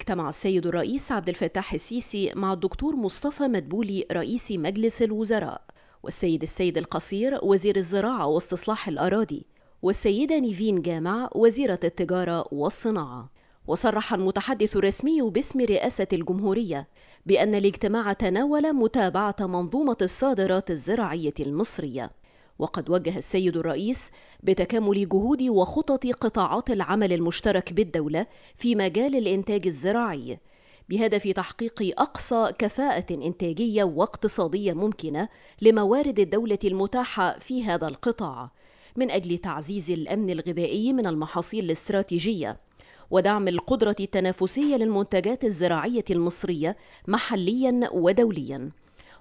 اجتمع السيد الرئيس عبد الفتاح السيسي مع الدكتور مصطفى مدبولي رئيس مجلس الوزراء والسيد السيد القصير وزير الزراعة واستصلاح الأراضي والسيدة نيفين جامع وزيرة التجارة والصناعة وصرح المتحدث الرسمي باسم رئاسة الجمهورية بأن الاجتماع تناول متابعة منظومة الصادرات الزراعية المصرية وقد وجه السيد الرئيس بتكامل جهود وخطط قطاعات العمل المشترك بالدولة في مجال الإنتاج الزراعي بهدف تحقيق أقصى كفاءة إنتاجية واقتصادية ممكنة لموارد الدولة المتاحة في هذا القطاع من أجل تعزيز الأمن الغذائي من المحاصيل الاستراتيجية ودعم القدرة التنافسية للمنتجات الزراعية المصرية محليا ودوليا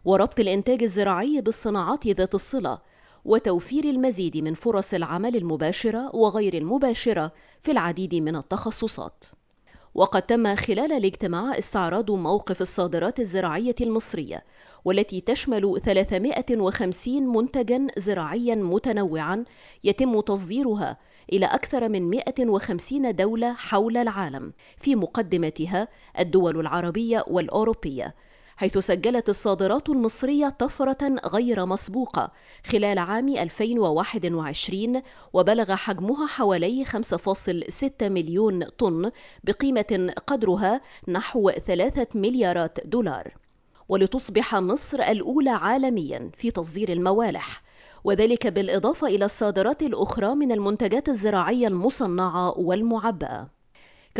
وربط الإنتاج الزراعي بالصناعات ذات الصلة وتوفير المزيد من فرص العمل المباشرة وغير المباشرة في العديد من التخصصات. وقد تم خلال الاجتماع استعراض موقف الصادرات الزراعية المصرية والتي تشمل 350 منتجا زراعيا متنوعا يتم تصديرها إلى أكثر من 150 دولة حول العالم في مقدمتها الدول العربية والأوروبية حيث سجلت الصادرات المصرية طفرة غير مسبوقة خلال عام 2021 وبلغ حجمها حوالي 5.6 مليون طن بقيمة قدرها نحو 3 مليارات دولار ولتصبح مصر الأولى عالميا في تصدير الموالح وذلك بالإضافة إلى الصادرات الأخرى من المنتجات الزراعية المصنعة والمعبأة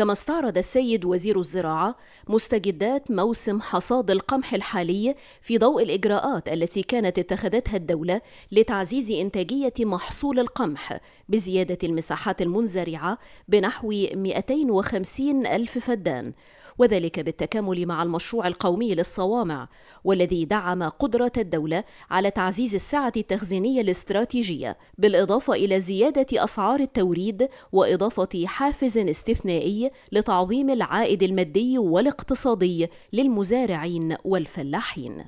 كما استعرض السيد وزير الزراعة مستجدات موسم حصاد القمح الحالي في ضوء الإجراءات التي كانت اتخذتها الدولة لتعزيز إنتاجية محصول القمح بزيادة المساحات المنزرعة بنحو 250 ألف فدان وذلك بالتكامل مع المشروع القومي للصوامع والذي دعم قدرة الدولة على تعزيز السعة التخزينية الاستراتيجية بالإضافة إلى زيادة أسعار التوريد وإضافة حافز استثنائي لتعظيم العائد المادي والاقتصادي للمزارعين والفلاحين